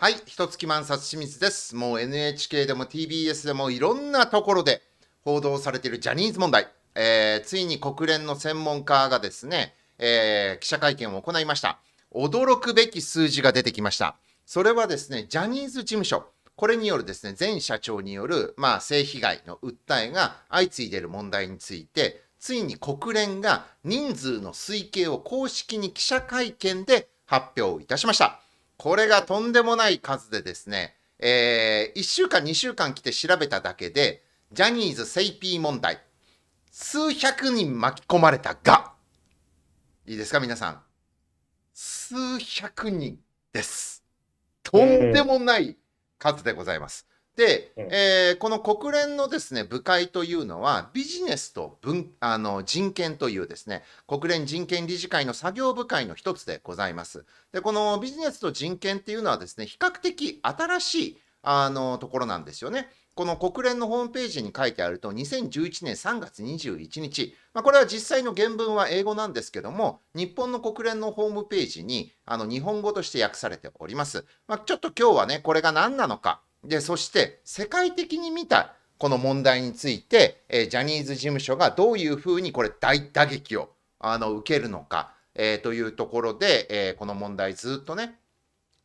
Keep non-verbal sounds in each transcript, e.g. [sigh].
はい、一月満冊清水です。もう NHK でも TBS でもいろんなところで報道されているジャニーズ問題、えー、ついに国連の専門家がですね、えー、記者会見を行いました。驚くべき数字が出てきました。それはですね、ジャニーズ事務所、これによるですね、前社長による、まあ、性被害の訴えが相次いでいる問題について、ついに国連が人数の推計を公式に記者会見で発表いたしました。これがとんでもない数でですね、えー、1週間、2週間来て調べただけで、ジャニーズセイピー問題、数百人巻き込まれたが、いいですか、皆さん。数百人です。とんでもない数でございます。で、えー、この国連のですね部会というのはビジネスと文あの人権というですね国連人権理事会の作業部会の一つでございます。でこのビジネスと人権っていうのはですね比較的新しいあのところなんですよね。この国連のホームページに書いてあると、2011年3月21日、まあ、これは実際の原文は英語なんですけども、日本の国連のホームページにあの日本語として訳されております。まあ、ちょっと今日はね、これが何なのか、で、そして世界的に見たこの問題について、えー、ジャニーズ事務所がどういうふうにこれ大打撃をあの受けるのか、えー、というところで、えー、この問題ずっとね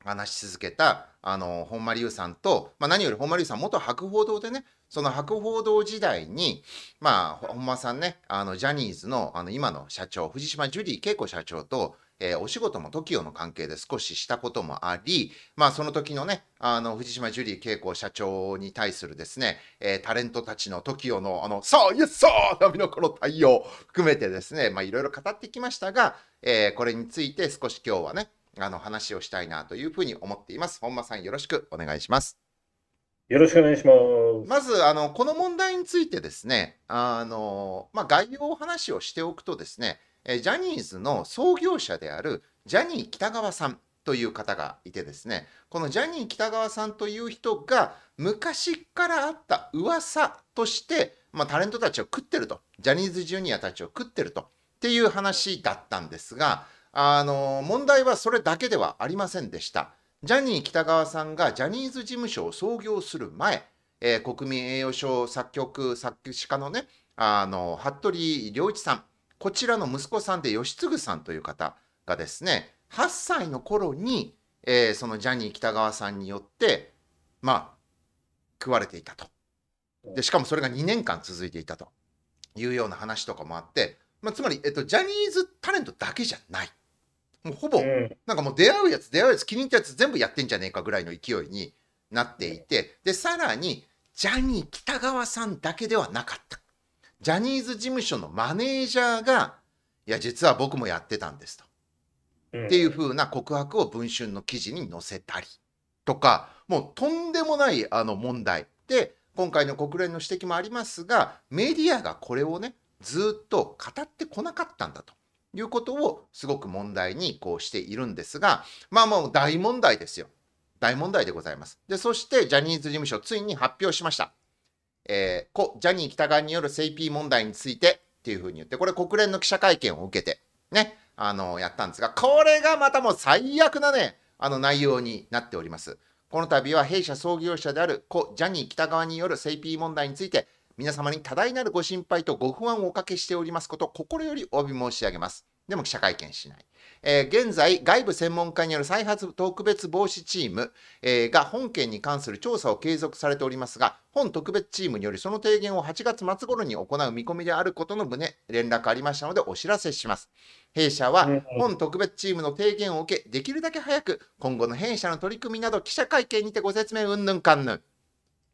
話し続けたあの本間隆さんと、まあ、何より本間隆さん元博報堂でねその博報堂時代に、まあ、本間さんねあのジャニーズのあの今の社長藤島ジュリー景子社長とえー、お仕事も TOKIO の関係で少ししたこともあり、まあ、その時のね、あの、藤島ジュリー景子社長に対するですね、えー、タレントたちの TOKIO の、あの、さあ、イエス、さあ、波の子の対応含めてですね、まあ、いろいろ語ってきましたが、えー、これについて少し今日はね、あの、話をしたいなというふうに思っています。本間さん、よろしくお願いします。よろしくお願いします。まず、あの、この問題についてですね、あの、まあ、概要話をしておくとですね、えジャニーズの創業者であるジャニー北川さんという方がいてですねこのジャニー北川さんという人が昔からあった噂として、まあ、タレントたちを食ってるとジャニーズジュニアたちを食ってるとっていう話だったんですがあの問題はそれだけではありませんでしたジャニー北川さんがジャニーズ事務所を創業する前、えー、国民栄誉賞作曲作詞家のねあの服部良一さんこちらの息子さんで義継さんという方がですね8歳の頃に、えー、そのジャニー喜多川さんによってまあ食われていたとでしかもそれが2年間続いていたというような話とかもあって、まあ、つまり、えっと、ジャニーズタレントだけじゃないもうほぼ、なんかもう出会うやつ出会うやつ気に入ったやつ全部やってんじゃねえかぐらいの勢いになっていてでさらにジャニー喜多川さんだけではなかったジャニーズ事務所のマネージャーが、いや、実は僕もやってたんですと。っていう風な告白を文春の記事に載せたりとか、もうとんでもないあの問題。で、今回の国連の指摘もありますが、メディアがこれをね、ずっと語ってこなかったんだということをすごく問題にこうしているんですが、まあもう大問題ですよ。大問題でございます。で、そしてジャニーズ事務所ついに発表しました。えー、故ジャニー喜多川によるセイ問題についてっていうふうに言って、これ国連の記者会見を受けて、ね、あの、やったんですが、これがまたもう最悪なね、あの内容になっております。この度は弊社創業者である故ジャニー喜多川によるセイ問題について、皆様に多大なるご心配とご不安をおかけしておりますこと、心よりお詫び申し上げます。でも記者会見しない。えー、現在、外部専門家による再発特別防止チーム、えー、が本件に関する調査を継続されておりますが、本特別チームによりその提言を8月末頃に行う見込みであることの旨、連絡ありましたのでお知らせします。弊社は本特別チームの提言を受け、できるだけ早く今後の弊社の取り組みなど記者会見にてご説明うんぬんかんぬん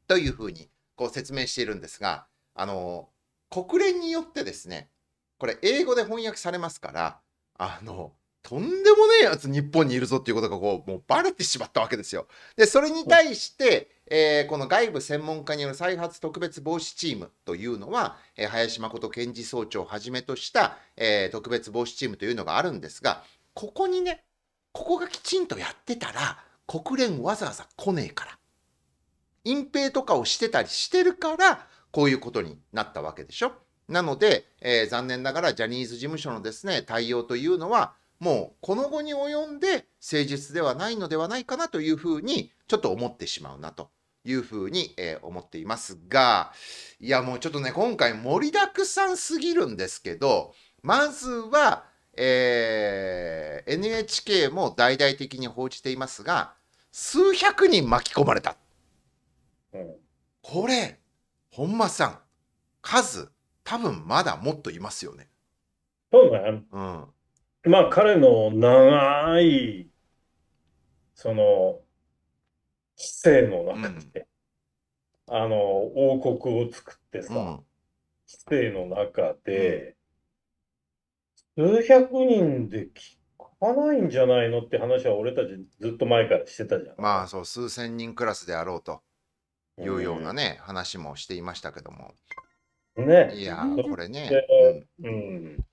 というふうにこう説明しているんですが、あの国連によってですね、これ英語で翻訳されますから、あのとんでもねえやつ日本にいるぞっていうことがこう、もうバレてしまったわけですよ。で、それに対して、えー、この外部専門家による再発特別防止チームというのは、えー、林誠検事総長をはじめとした、えー、特別防止チームというのがあるんですが、ここにね、ここがきちんとやってたら、国連わざわざ来ねえから。隠蔽とかをしてたりしてるから、こういうことになったわけでしょ。なので、えー、残念ながらジャニーズ事務所のですね、対応というのは、もうこの後に及んで誠実ではないのではないかなというふうにちょっと思ってしまうなというふうに、えー、思っていますがいやもうちょっとね今回盛りだくさんすぎるんですけどまずは、えー、NHK も大々的に報じていますが数百人巻き込まれた。うん、これ本間さん数多分まだもっといますよね。そうん、うんまあ彼の長い、その、知性の中で、あの、王国を作ってさ、う知性の中で、数百人で聞かないんじゃないのって話は俺たちずっと前からしてたじゃん。まあそう、数千人クラスであろうというようなね、話もしていましたけども。ね。いや、これね。うん。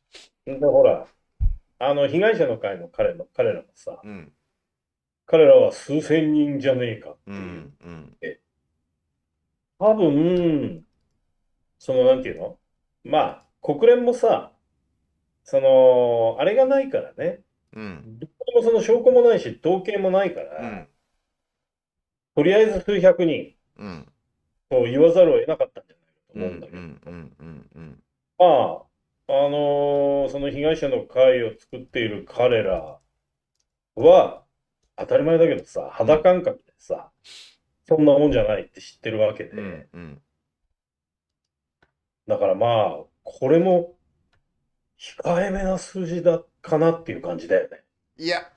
うん、で、ほら、あの、被害者の会の彼の、彼らもさ、うん、彼らは数千人じゃねえかっていう。うんうん、多分、その、なんていうのまあ、国連もさ、その、あれがないからね。うん。どこもその証拠もないし、統計もないから、うん、とりあえず数百人、うん、と言わざるを得なかったんじゃないかと思うんだけど。まあ、あのー、その被害者の会を作っている彼らは、当たり前だけどさ、肌感覚でさ、そんなもんじゃないって知ってるわけで。んうん、だからまあ、これも、控えめな数字だかなっていう感じだよね。いや、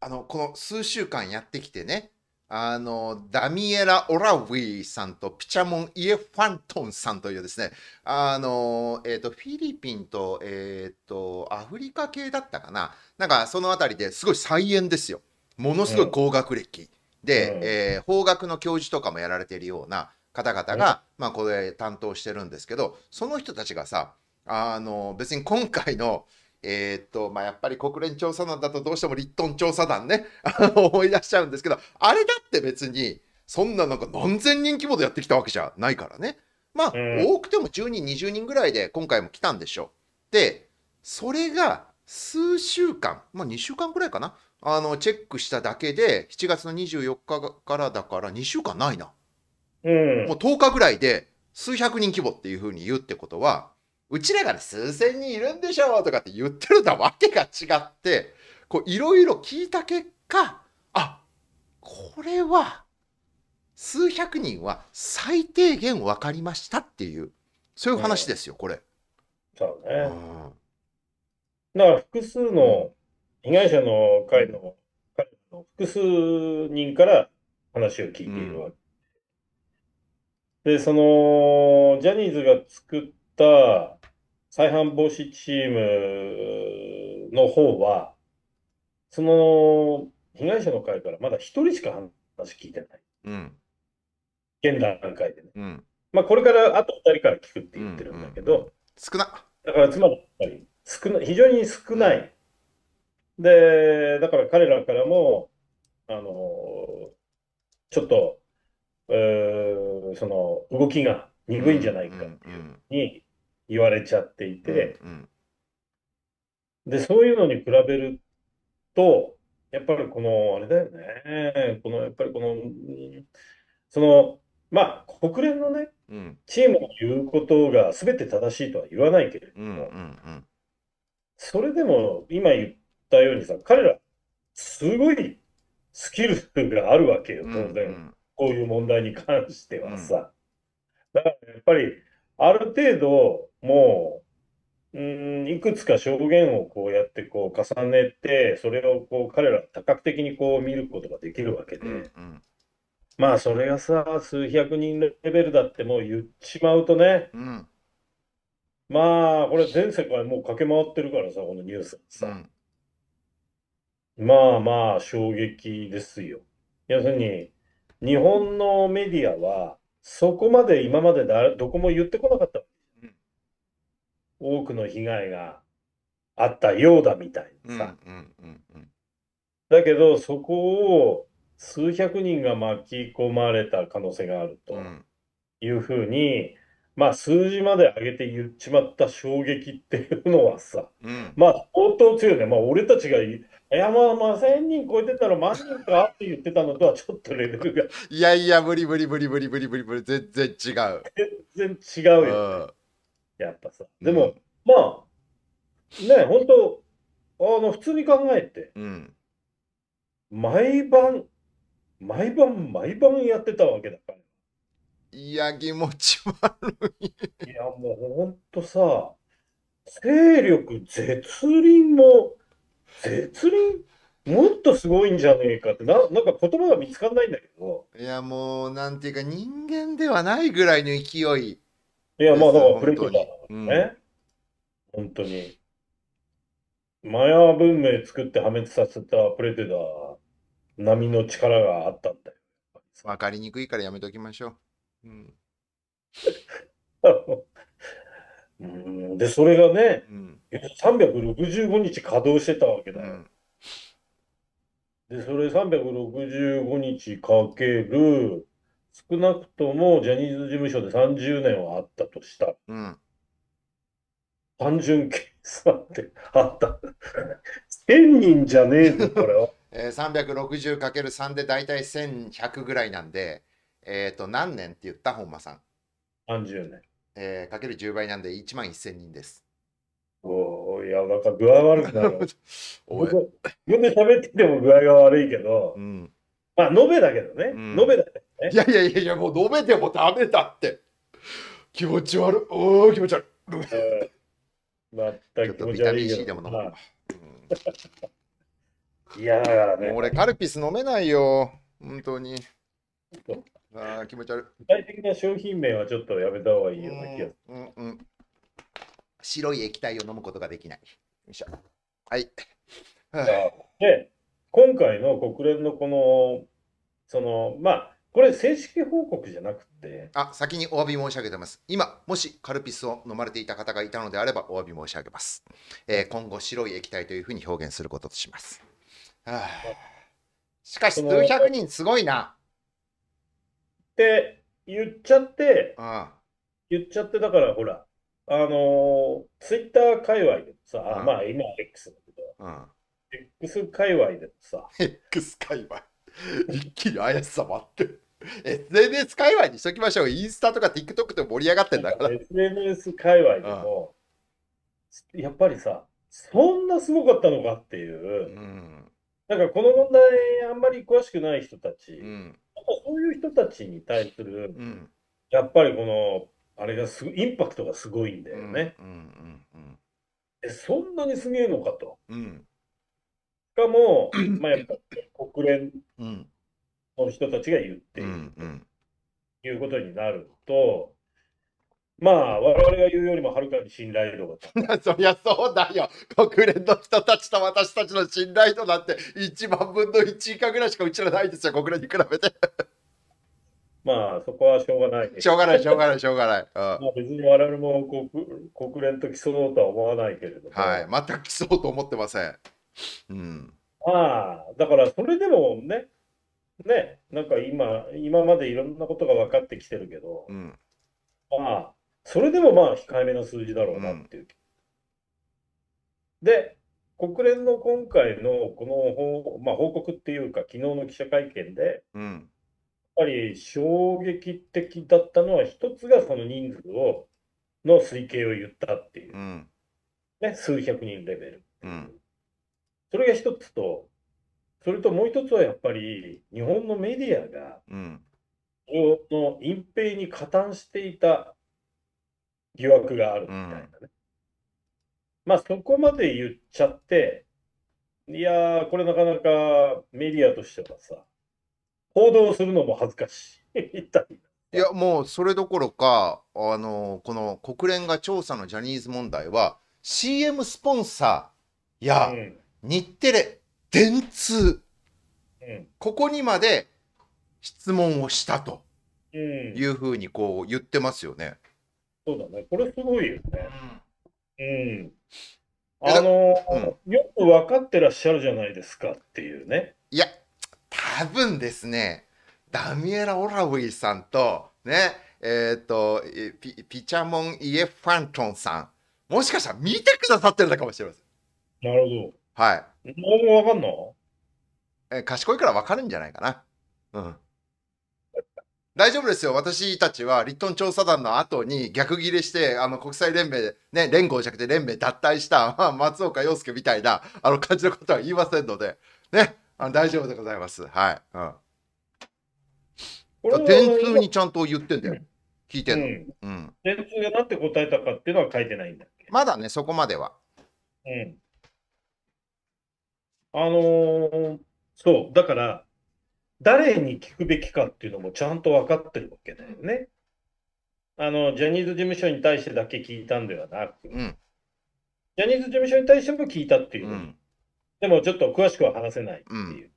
あの、この数週間やってきてね、あの、ダミエラ・オラウィさんとピチャモン・イエ・ファントンさんというですね、あの、えっ、ー、と、フィリピンと、えっ、ー、と、アフリカ系だったかな。なんか、そのあたりですごい菜園ですよ。ものすごい高学歴。で、えー、法学の教授とかもやられているような方々が、まあ、これ担当してるんですけど、その人たちがさ、あの、別に今回の、えー、っと、まあ、やっぱり国連調査団だとどうしてもリットン調査団ね、[laughs] 思い出しちゃうんですけど、あれだって別に、そんななんか何千人規模でやってきたわけじゃないからね。まあ、多くても10人、20人ぐらいで今回も来たんでしょう。で、それが数週間、まあ2週間ぐらいかな、あの、チェックしただけで、7月の24日からだから2週間ないな。うん、もう10日ぐらいで数百人規模っていうふうに言うってことは、うちらがね、数千人いるんでしょうとかって言ってるのはわけが違って、こう、いろいろ聞いた結果、あ、これは、数百人は最低限分かりましたっていう、そういう話ですよ、これ。そうね。うん、だから複数の被害者の会の複数人から話を聞いているわけ。うん、で、その、ジャニーズが作った再犯防止チームの方は、その被害者の会からまだ1人しか話聞いてない。うん、現段階でね。うん、まあ、これからあと2人から聞くって言ってるんだけど、うんうん、少なだからつまり少な非常に少ない。で、だから彼らからも、あのちょっと、えー、その動きが鈍いんじゃないかっていうに、言われちゃっていて、うんうん、でそういうのに比べるとやっぱりこのあれだよねこのやっぱりこのそのまあ国連のね、うん、チームの言うことが全て正しいとは言わないけれども、うんうんうん、それでも今言ったようにさ彼らすごいスキルがあるわけよ当然、うんうん、こういう問題に関してはさ。だからやっぱりある程度、もう、うん、いくつか証言をこうやってこう重ねて、それをこう彼ら多角的にこう見ることができるわけで、うんうん、まあそれがさ、数百人レベルだってもう言っちまうとね、まあこれ全世界もう駆け回ってるからさ、このニュースさ、まあまあ衝撃ですよ。要するに、日本のメディアは、そこまで今までだどこも言ってこなかった、多くの被害があったようだみたいなさ、だけどそこを数百人が巻き込まれた可能性があるというふうに、まあ、数字まで上げて言っちまった衝撃っていうのはさ、まあ、相当強いね。まあ、俺たちが、いや、まあ、まあ、1000人超えてたら万人かって言ってたのとはちょっとレベルが。いやいや、無理無理無理無理無理無理無理、全然違う。全然違うよ、ね、やっぱさ。でも、まあ、ね、本当あの、普通に考えて、毎晩、毎晩、毎晩やってたわけだから。いや、気持ち悪い。いや、もうほんとさ、勢力、絶輪も、絶輪もっとすごいんじゃねえかってな、なんか言葉が見つかんないんだけど。いや、もう、なんていうか、人間ではないぐらいの勢い。いや、まあ、だから、プレトだかね。うん、本当に。マヤ文明作って破滅させたプレデター波の力があったんだよ。分かりにくいからやめときましょう。うん。うん、で、それがね、うん、365日稼働してたわけだよ。うん、で、それ365日かける、少なくともジャニーズ事務所で30年はあったとした。うん、単純計算ってあった。1000人じゃねえぞ、これは。[laughs] えー、360×3 で大体1100ぐらいなんで、えっ、ー、と、何年って言った本間さん。30年。えー、かける10倍なんで1万1000人です。おいや、なんか具合悪くなる。[laughs] 自分で喋ってても具合が悪いけど、うん、まあ、延べだけどね。うん、延べだけどね。いやいやいやもう延べてもダメだって。気持ち悪い。おー、気持ち悪い。えー、またく気持ち悪いけビタミン C でも飲む。いやだからね。俺、カルピス飲めないよ。本当に。ああ、気持ち悪い。具体的な商品名はちょっとやめた方がいいような気がする。うんうん、白い液体を飲むことができない。よいしょ。はい。で、今回の国連のこの、その、まあ、これ正式報告じゃなくて。あ、先にお詫び申し上げてます。今、もしカルピスを飲まれていた方がいたのであれば、お詫び申し上げます。えー、今後、白い液体というふうに表現することとします。はあ、しかし、数百人すごいな。って言っちゃってああ言っちゃってだからほらあのツイッター界隈でもさあまあ今 X だけどああ X 界隈でもさ X 界隈一気に怪しさまって SNS 界隈にしときましょうインスタとか TikTok で盛り上がってんだから SNS 界隈でもやっぱりさそんなすごかったのかっていう、うん、なんかこの問題あんまり詳しくない人たち、うんそういう人たちに対する、うん、やっぱりこのあれがすインパクトがすごいんだよね。うんうんうんえそんなにすげえのかと。うん、しかも、[coughs] まあ、やっぱ国連の人たちが言っているということになると、まあ、我々が言うよりもはるかに信頼度が [laughs] そりゃそうだよ。国連の人たちと私たちの信頼度なんて1万分の1以下ぐらいしかうちらないですよ、国連に比べて。まあ、そこはしょうがない。しょうがない、しょうがない、しょうがない。うん、まあ別に我々も国国連と競うとは思わないけれどはい、全く競うと思ってません。うん。まあ、だからそれでもね、ね、なんか今、今までいろんなことが分かってきてるけど、うん、まあ、それでもまあ控えめな数字だろうなっていう。うん、で、国連の今回のこの、まあ、報告っていうか、昨日の記者会見で、うん、やっぱり衝撃的だったのは、一つがその人数をの推計を言ったっていう、うん、ね、数百人レベル、うん、それが一つと、それともう一つはやっぱり、日本のメディアが、その隠蔽に加担していた疑惑があるみたいなね。うん、まあそこまで言っちゃって、いやー、これなかなかメディアとしてはさ、報道するのも恥ずかしいいや、もうそれどころか、あの、この国連が調査のジャニーズ問題は、CM スポンサーや、日テレ、電通、うん、ここにまで質問をしたというふうにこう言ってますよね。そうだね。これすごいよね。うん。あの、うん、よく分かってらっしゃるじゃないですかっていうね。いや、多分ですね、ダミエラ・オラウィさんと、ね、えっ、ー、とピ、ピチャモン・イエ・ファントンさん、もしかしたら見てくださってるのかもしれません。なるほど。はい。もう分かんのえ賢いから分かるんじゃないかな。うん。大丈夫ですよ私たちはリットン調査団の後に逆ギレしてあの国際連盟ね連合じゃなくて連盟脱退した、[laughs] まあ、松岡洋介みたいなあの感じのことは言いませんのでねあの大丈夫でございますはい、うん、点数にちゃんと言ってんだよ、聞いてんの、うん、点数が何て答えたかっていうのは書いてないんだっけまだねそこまではうんあのー、そうだから誰に聞くべきかっていうのもちゃんと分かってるわけだよね。あの、ジャニーズ事務所に対してだけ聞いたんではなく、うん、ジャニーズ事務所に対しても聞いたっていう、うん、でもちょっと詳しくは話せないっていう。うん、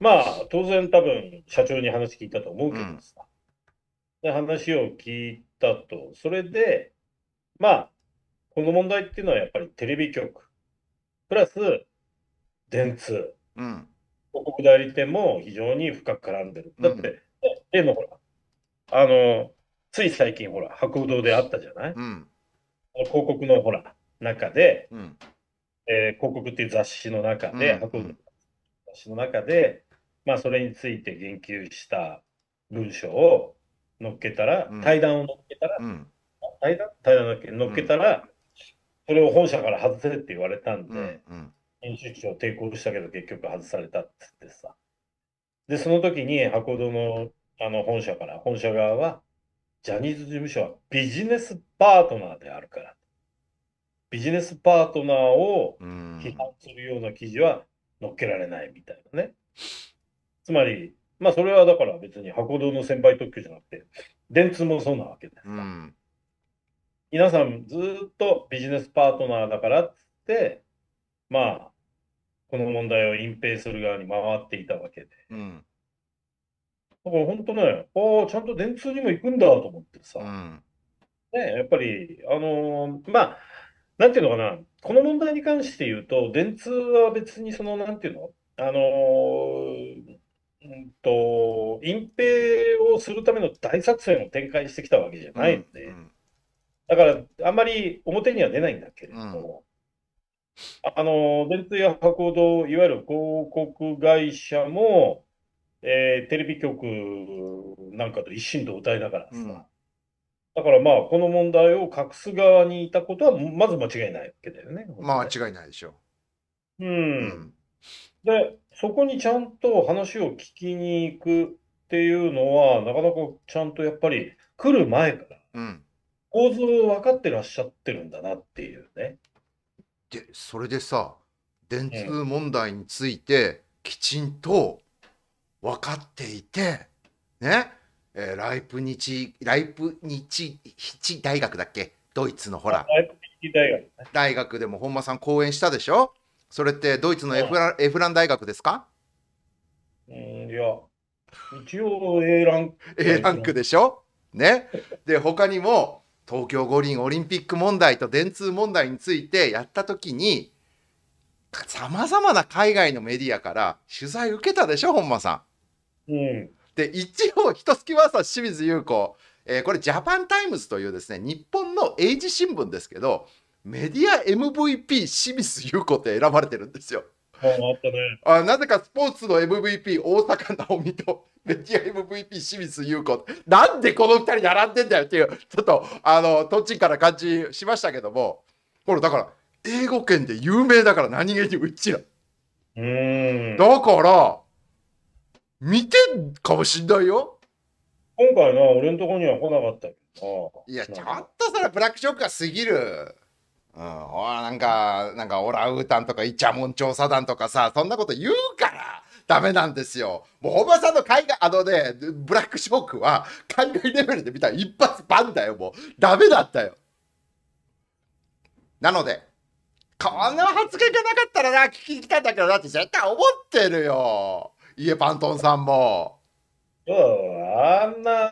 まあ、当然多分社長に話聞いたと思うけどさ、で話を聞いたと、それで、まあ、この問題っていうのはやっぱりテレビ局、プラス電通、うん、広告代理店も非常に深く絡んでる。だって、例、うん、のほら、あの、つい最近ほら、白堂であったじゃない、うん、広告のほら、中で、うん、えー、広告っていう雑誌の中で、うん、白道の雑誌の中で、まあ、それについて言及した文章を載っけたら、対談を載っけたら、対談対談載っけたら、それを本社から外せって言われたんで、うんうん編集長抵抗したけど結局外されたっつってさ。で、その時に箱戸のあの本社から、本社側は、ジャニーズ事務所はビジネスパートナーであるから。ビジネスパートナーを批判するような記事は載っけられないみたいなね。つまり、まあそれはだから別に箱堂の先輩特許じゃなくて、電通もそうなわけですから。皆さんずっとビジネスパートナーだからっつって、まあ、この問題を隠蔽する側に回っていたわけで。うん、だから本当ね、ああ、ちゃんと電通にも行くんだと思ってさ、うん、ね、やっぱり、あのー、まあ、なんていうのかな、この問題に関して言うと、電通は別にその、なんていうの、あのーうんと、隠蔽をするための大作戦を展開してきたわけじゃないので、うんうん、だからあんまり表には出ないんだけれども、あの電通や博報堂、いわゆる広告会社も、えー、テレビ局なんかと一心同体だからさ、うん、だからまあ、この問題を隠す側にいたことは、まず間違いないわけだよね。まあ、間違いないでしょう。うん、うん、で、そこにちゃんと話を聞きに行くっていうのは、なかなかちゃんとやっぱり来る前から、構造を分かってらっしゃってるんだなっていうね。でそれでさ電通問題についてきちんと分かっていてねえー、ライプニチライプニチヒ大学だっけドイツのほら大学,、大学でも本間さん講演したでしょそれってドイツのエフラ,、エフラン大学ですかうんいや一応 A ランク A ランクでしょねで他にも東京五輪オリンピック問題と電通問題についてやった時にさまざまな海外のメディアから取材受けたでしょ本間さん。うん、で一応一月はさ清水優子、えー、これジャパンタイムズというですね日本の英字新聞ですけどメディア MVP 清水優子って選ばれてるんですよ。あなぜかスポーツの MVP 大坂なおみとメディア MVP 清水優子なんでこの2人並んでんだよっていうちょっとあのとっちんから感じしましたけどもほらだから英語圏で有名だから何気にうちらうんだから見てんかもしんないよ今回な俺のとこには来なかったけどいやちょっとそれブラックショックが過ぎるうん、おなんかなんかオラウータンとかイチャモン調査団とかさそんなこと言うからダメなんですよもうおばさんの海外あのねブラックショークは海外レベルで見たら一発バンだよもうダメだったよなのでこんな発言がなかったらな聞きに来たんだけどなって絶対思ってるよ家パントンさんも。あんな。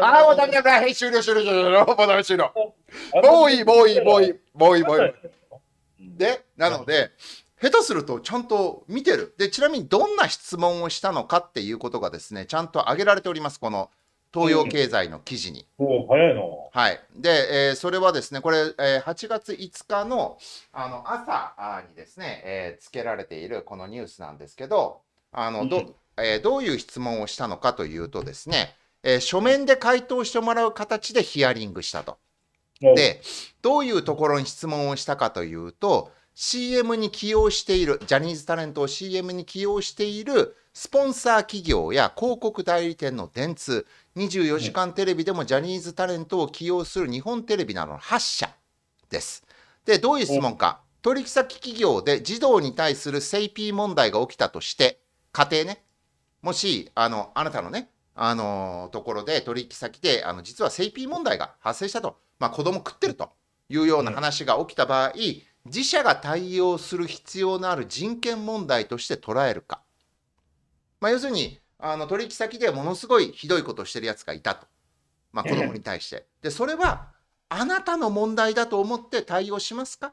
ああ、もうダメだ、ダ終了、終了、終了、もうダメ、終了。もういい、もういい、もういい、もういい、もういい。で、なので、下手するとちゃんと見てる。で、ちなみにどんな質問をしたのかっていうことがですね、ちゃんと挙げられております、この東洋経済の記事に。うん、お早いな。はい。で、えー、それはですね、これ、えー、8月5日のあの朝にですね、えー、つけられているこのニュースなんですけど、あの、ど、うんえー、どういう質問をしたのかというとですね、えー、書面で回答してもらう形でヒアリングしたと。で、どういうところに質問をしたかというと、CM に起用している、ジャニーズタレントを CM に起用しているスポンサー企業や広告代理店の電通、24時間テレビでもジャニーズタレントを起用する日本テレビなどの8社です。で、どういう質問か。取引先企業で児童に対する性 p 問題が起きたとして、家庭ね、もし、あの、あなたのね、あのところで取引先で、あの、実は性 p 問題が発生したと、まあ、子供食ってるというような話が起きた場合、自社が対応する必要のある人権問題として捉えるか。まあ、要するに、あの取引先でものすごいひどいことをしてるやつがいたと、まあ、子供に対して。で、それはあなたの問題だと思って対応しますかっ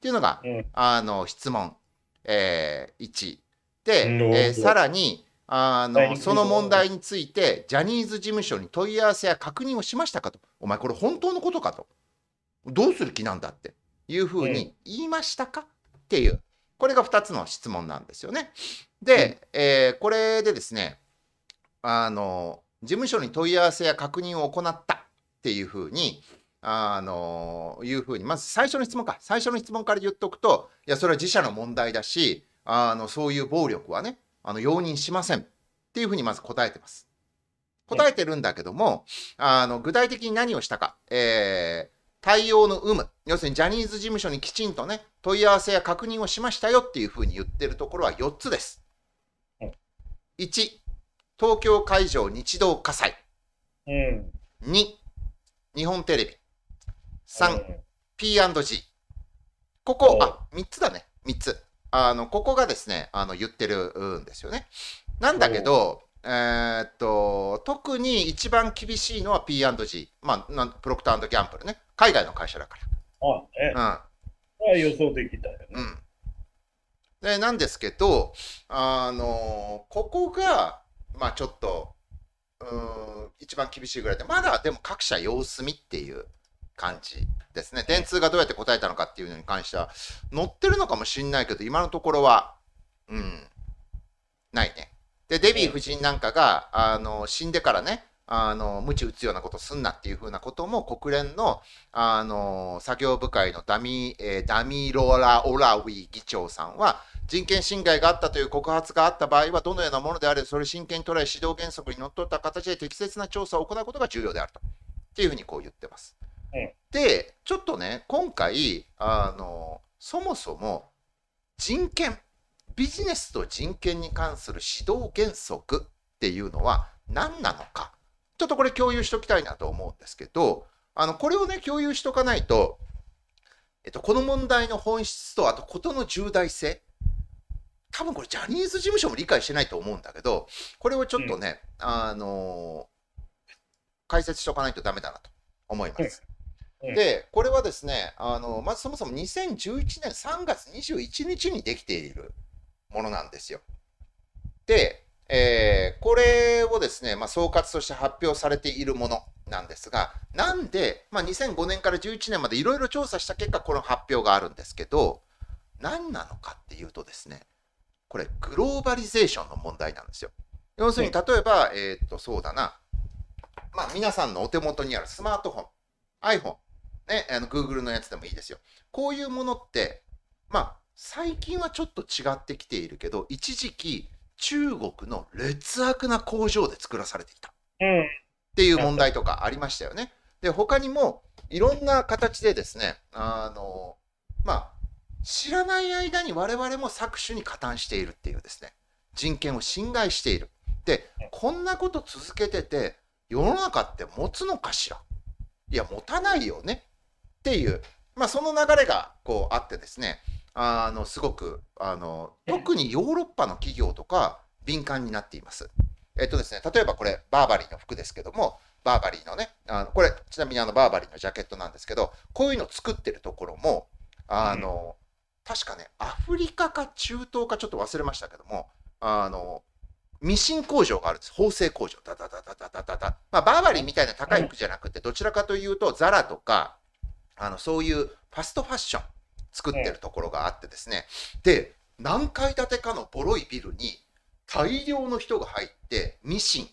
ていうのが、あの質問、えー、1。で、えー、さらに、あのその問題についてジャニーズ事務所に問い合わせや確認をしましたかとお前これ本当のことかとどうする気なんだっていうふうに言いましたかっていうこれが2つの質問なんですよね。で、えー、これでですねあの事務所に問い合わせや確認を行ったっていうふうにあのいうふうにまず最初の質問か最初の質問から言っておくといやそれは自社の問題だしあのそういう暴力はねあの容認しませんっていうふうにまず答えてます。答えてるんだけども、あの具体的に何をしたか、えー、対応の有無、要するにジャニーズ事務所にきちんとね、問い合わせや確認をしましたよっていうふうに言ってるところは4つです。1、東京会場日動火災。うん、2、日本テレビ。3、P&G。ここ、あ、3つだね、3つ。あの、ここがですね、あの、言ってるんですよね。なんだけど、えー、っと、特に一番厳しいのは P&G。まあ、プロクターギャンブルね。海外の会社だから。あね。うん。予想できたよね。うん。で、なんですけど、あの、ここが、まあちょっと、うん、一番厳しいぐらいで、まだでも各社様子見っていう感じですね。電通がどうやって答えたのかっていうのに関しては、載ってるのかもしんないけど、今のところは、うん、ないね。で、デヴィ夫人なんかが、あの、死んでからね、あの、無知打つようなことすんなっていうふうなことも、国連の、あの、作業部会のダミー、えー、ダミーローラ・オラウィ議長さんは、人権侵害があったという告発があった場合は、どのようなものであれ、それを真剣に捉え、指導原則にのっとった形で適切な調査を行うことが重要であると。っていうふうにこう言ってます。で、ちょっとね、今回、あの、そもそも人権、ビジネスと人権に関する指導原則っていうのは何なのか、ちょっとこれ共有しておきたいなと思うんですけど、あの、これをね、共有しておかないと、えっと、この問題の本質と、あと、ことの重大性。多分これ、ジャニーズ事務所も理解してないと思うんだけど、これをちょっとね、うん、あの解説しておかないとダメだなと思います。で、これはですね、あのまずそもそも2011年3月21日にできているものなんですよ。で、えー、これをですね、まあ、総括として発表されているものなんですが、なんで、まあ、2005年から11年までいろいろ調査した結果、この発表があるんですけど、何なのかっていうとですね、これ、グローバリゼーションの問題なんですよ。要するに、例えば、えー、っと、そうだな、まあ、皆さんのお手元にあるスマートフォン、iPhone、ね、あの Google のやつでもいいですよ。こういうものって、まあ、最近はちょっと違ってきているけど、一時期、中国の劣悪な工場で作らされていた。っていう問題とかありましたよね。で、他にも、いろんな形でですね、あの、まあ、知らない間に我々も搾取に加担しているっていうですね、人権を侵害している。で、こんなこと続けてて、世の中って持つのかしらいや、持たないよね。っていう、まあ、その流れがこうあってですねあのすごくあの特にヨーロッパの企業とか敏感になっています。えっとですね、例えばこれバーバリーの服ですけどもバーバリーのねあのこれちなみにあのバーバリーのジャケットなんですけどこういうの作ってるところもあの、うん、確かねアフリカか中東かちょっと忘れましたけどもあのミシン工場があるんです。縫製工場。ダダダダダダダダ。まあ、バーバリーみたいな高い服じゃなくて、どちらかというと、ザラとか、あのそういうファストファッション作ってるところがあってですね、で何階建てかのボロいビルに大量の人が入ってミシン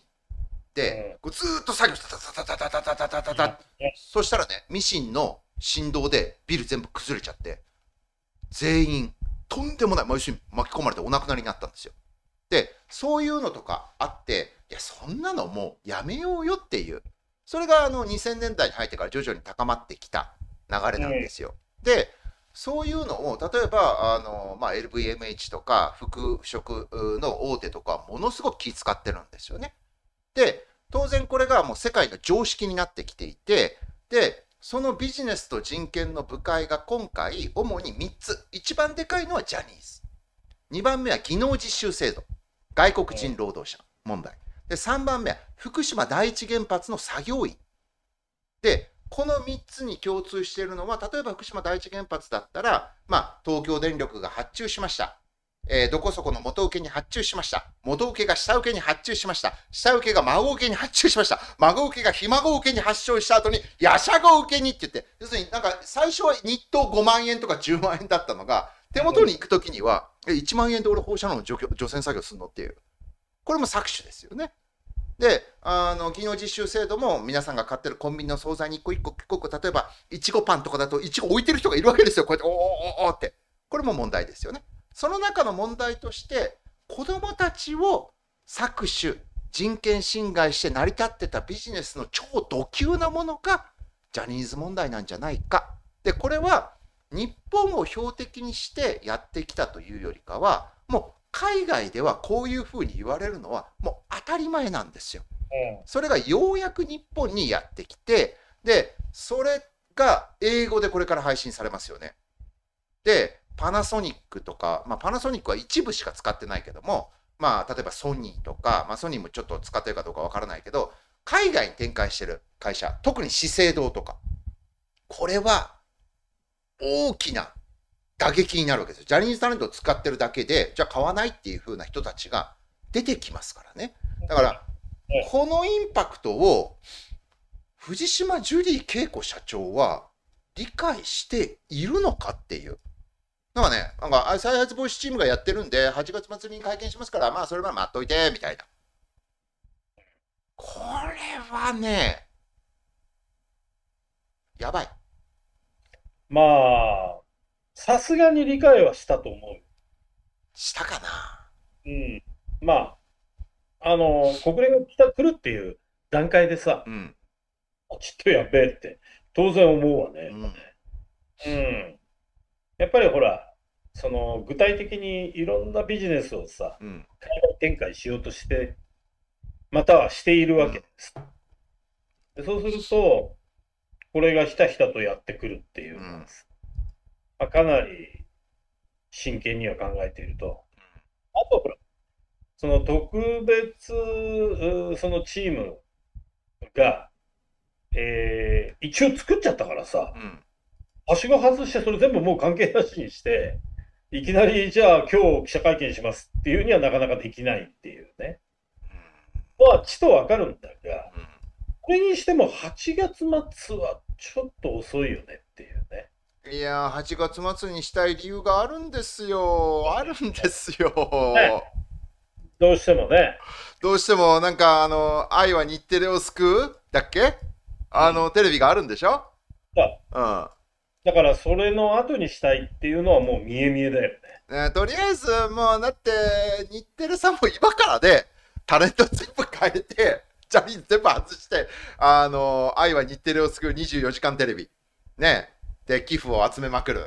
で、こうずっと作業してタタタタタタタタタ、そしたらねミシンの振動でビル全部崩れちゃって全員とんでもない毎週巻き込まれてお亡くなりになったんですよ。でそういうのとかあっていやそんなのもうやめようよっていうそれがあの2000年代に入ってから徐々に高まってきた流れなんですよ。で、そういうのを、例えば、あの、まあ、LVMH とか、服飾の大手とか、ものすごく気使ってるんですよね。で、当然これがもう世界の常識になってきていて、で、そのビジネスと人権の部会が今回、主に3つ。一番でかいのはジャニーズ。2番目は技能実習制度。外国人労働者問題。で、3番目は福島第一原発の作業員。で、この3つに共通しているのは、例えば福島第一原発だったら、まあ、東京電力が発注しました。えー、どこそこの元請けに発注しました。元請けが下請けに発注しました。下請けが孫請けに発注しました。孫請けがひ孫請けに発症した後に、やしゃご請けにって言って、要するになんか最初は日当5万円とか10万円だったのが、手元に行くときには、1万円で俺放射能の除除染作業するのっていう。これも搾取ですよね。で、あの、技能実習制度も皆さんが買ってるコンビニの惣菜に一個一個、一個個例えば、いちごパンとかだと、いちご置いてる人がいるわけですよ。こうやって、おーおーおーって。これも問題ですよね。その中の問題として、子供たちを搾取、人権侵害して成り立ってたビジネスの超土級なものが、ジャニーズ問題なんじゃないか。で、これは、日本を標的にしてやってきたというよりかは、も海外ではこういうふうに言われるのはもう当たり前なんですよ。それがようやく日本にやってきて、で、それが英語でこれから配信されますよね。で、パナソニックとか、まあ、パナソニックは一部しか使ってないけども、まあ、例えばソニーとか、まあ、ソニーもちょっと使ってるかどうかわからないけど、海外に展開してる会社、特に資生堂とか、これは大きな打撃になるわけですよ。ジャニーズタレントを使ってるだけで、じゃあ買わないっていう風な人たちが出てきますからね。だから、このインパクトを、藤島ジュリー景子社長は理解しているのかっていう。なんかね、なんか再発防止チームがやってるんで、8月末に会見しますから、まあそれまで待っといて、みたいな。これはね、やばい。まあ、さすがに理解はしたと思う。したかなうん。まあ、あの、国連が来た、来るっていう段階でさ、うん、あ、ちょっとやべえって、当然思うわね。うん。うん、やっぱりほら、その、具体的にいろんなビジネスをさ、うん、海外展開しようとして、またはしているわけです。でそうすると、これがひたひたとやってくるっていう、うんまあ、かなり真剣には考えていると。あと、その特別、そのチームが、えー、一応作っちゃったからさ、はしご外して、それ全部もう関係なしにして、いきなり、じゃあ今日記者会見しますっていうにはなかなかできないっていうね。まあ、ちとわかるんだが、これにしても8月末はちょっと遅いよねいやー、8月末にしたい理由があるんですよ。あるんですよ。ね、どうしてもね。どうしても、なんか、あの、愛は日テレを救うだっけあの、うん、テレビがあるんでしょうん。だから、それの後にしたいっていうのはもう見え見えだよね。ねとりあえず、もう、だって、日テレさんも今からで、タレント全部変えて、ジャニーズ全部外して、あの、愛は日テレを救う24時間テレビ。ね。で、寄付を集めまくる。い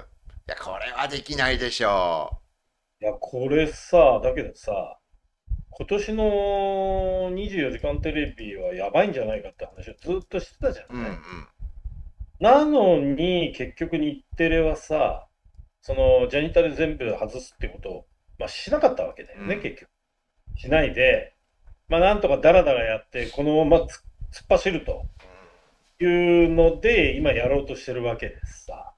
や、これはできないでしょう。いや、これさ、だけどさ、今年の24時間テレビはやばいんじゃないかって話をずっとしてたじゃん、ね。うんうん、なのに、結局日テレはさ、そのジャニタル全部外すってことを、まあ、しなかったわけだよね、うん、結局。しないで、まあ、なんとかだらだらやって、このまま突っ走ると。いうので、今やろうとしてるわけですさ。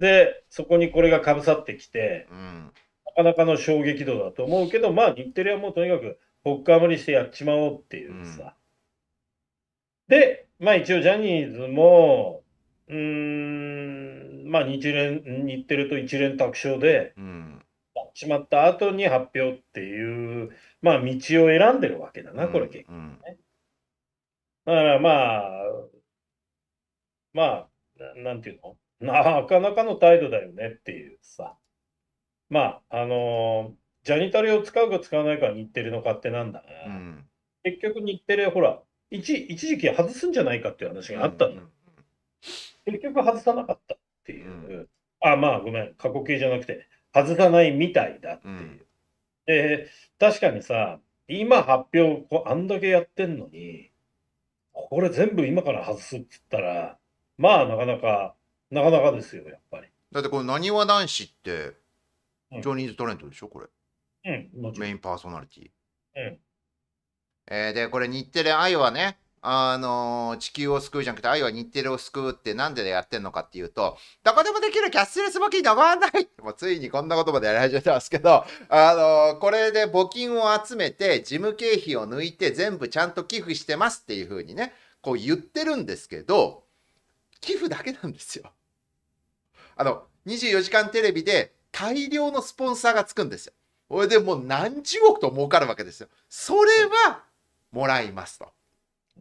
で、そこにこれがかぶさってきて、うん、なかなかの衝撃度だと思うけど、まあ、日テレはもうとにかく、ほっかむりしてやっちまおうっていうさ。うん、で、まあ一応ジャニーズも、うん、まあ日連、日テレと一連卓勝で、うん、やっちまった後に発表っていう、まあ道を選んでるわけだな、これ結局ね。うんだからまあ、まあ、なんていうの [laughs] なかなかの態度だよねっていうさ。まあ、あのー、ジャニタリを使うか使わないか日テレの勝手なんだが、結局日テレ、ほら一、一時期外すんじゃないかっていう話があったんだ。結局外さなかったっていう。あ、まあごめん、過去形じゃなくて、外さないみたいだっていう。で、確かにさ、今発表、こうあんだけやってんのに、これ全部今から外すっつったら、まあなかなか、なかなかですよ、やっぱり。だってこのなにわ男子って、ジョニーズタレントでしょ、これ。うん、メインパーソナリティ。うん。えー、で、これ日テレ愛はね、あの、地球を救うじゃなくて、愛は日テレを救うってなんでやってんのかっていうと、どこでもできるキャッシュレス募金どこはないもうついにこんなことまでやり始めてますけど、[laughs] あの、これで募金を集めて、事務経費を抜いて全部ちゃんと寄付してますっていうふうにね、こう言ってるんですけど、寄付だけなんですよ。あの、24時間テレビで大量のスポンサーがつくんですよ。これでもう何十億と儲かるわけですよ。それはもらいますと。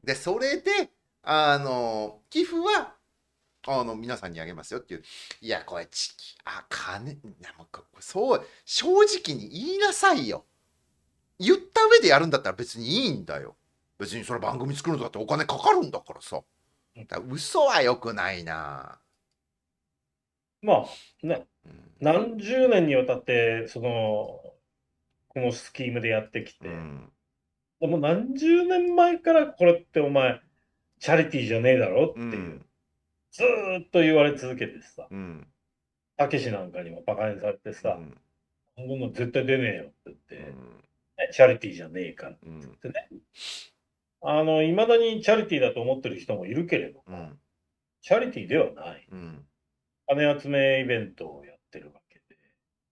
で、それで、あの、寄付は、あの、皆さんにあげますよっていう。いや、これ、ちき、あ、金、なんか、そう、正直に言いなさいよ。言った上でやるんだったら別にいいんだよ。別にその番組作るのだってお金かかるんだからさ。だ嘘は良くないな。まあ、ね、うん、何十年にわたって、その、このスキームでやってきて、うんもう何十年前からこれってお前、チャリティーじゃねえだろっていう、うん、ずっと言われ続けてさ、たけしなんかにもバカにされてさ、うん、も絶対出ねえよって言って、うんね、チャリティーじゃねえかって言ってね。あの、いまだにチャリティーだと思ってる人もいるけれども、うん、チャリティーではない、うん。金集めイベントをやってるわけ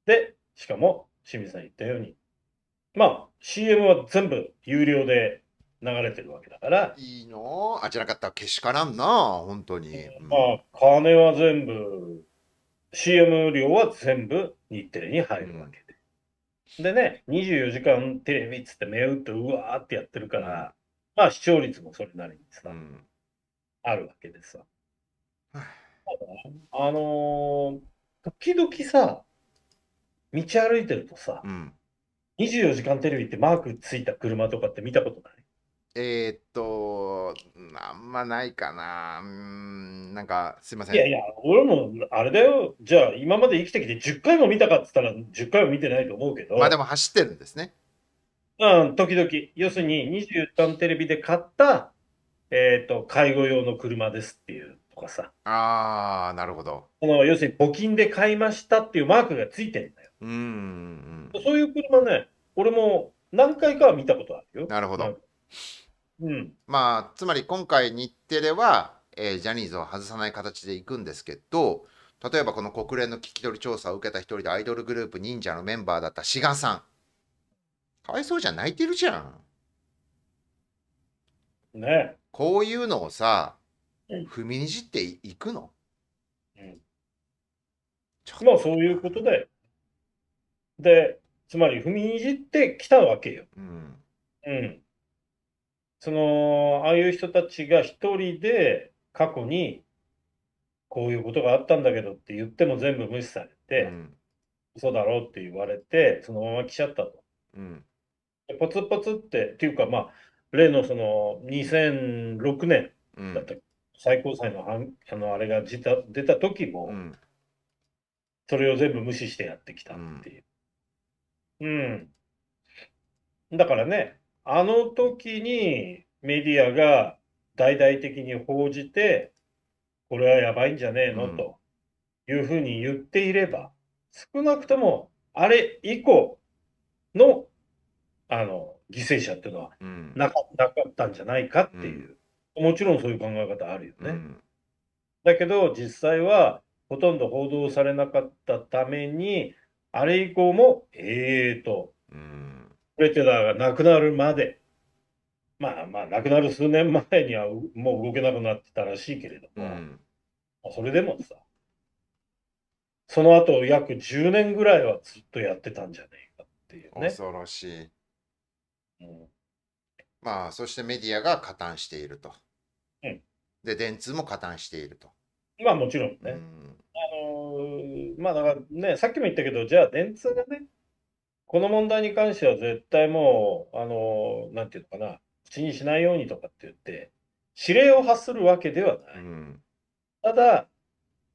で。で、しかも、清水さん言ったように、まあ、CM は全部有料で流れてるわけだから。いいのあちらかったらけしからんな、本当に。うん、まあ、金は全部、CM 料は全部日テレに入るわけで。うん、でね、24時間テレビっつって目打ってうわーってやってるから、まあ視聴率もそれなりにさ、うん、あるわけでさ。あのー、時々さ、道歩いてるとさ、うん24時間テレビってマークついた車とかって見たことないえー、っと、あんまないかな。うん、なんか、すいません。いやいや、俺も、あれだよ。じゃあ、今まで生きてきて10回も見たかっつったら、10回も見てないと思うけど。まあでも走ってるんですね。うん、時々。要するに、24時間テレビで買った、えー、っと、介護用の車ですっていうとかさ。ああ、なるほど。この、要するに、募金で買いましたっていうマークがついてんだよ。うん。そういう車ね、俺も何回かは見たことあるよ。なるほど。うん、まあ、つまり今回日テレは、えー、ジャニーズを外さない形でいくんですけど、例えばこの国連の聞き取り調査を受けた一人でアイドルグループ忍者のメンバーだった志賀さん。かわいそうじゃん、泣いてるじゃん。ねこういうのをさ、踏みにじっていくの、うん、まあそういうことで。で、つまり踏みにじってきたわけよ。うん。その、ああいう人たちが一人で過去にこういうことがあったんだけどって言っても全部無視されて、う嘘だろうって言われて、そのまま来ちゃったと。うん。ポツポツって、っていうかまあ、例のその2006年だった、うん、最高裁のあのあれが出た時も、それを全部無視してやってきたっていう。うん。だからね、あの時にメディアが大々的に報じて、これはやばいんじゃねえの、うん、というふうに言っていれば、少なくともあれ以降のあの犠牲者っていうのはなか,、ったんじゃないかっていう、うん、もちろんそういう考え方あるよね。うん、だけど実際はほとんど報道されなかったためにあれ以降もええと、うん、プレテラーがなくなるまで、まあまあ、亡くなる数年前にはもう動けなくなってたらしいけれども、うん、それでもさ、その後約10年ぐらいはずっとやってたんじゃねえかっていうね。恐ろしい。うん、まあ、そしてメディアが加担していると。うん、で、電通も加担していると。まあもちろんね。うんまあだからね、さっきも言ったけど、じゃあ電通がね、この問題に関しては絶対もう、あの、なんていうのかな、口にしないようにとかって言って、指令を発するわけではない。うん、ただ、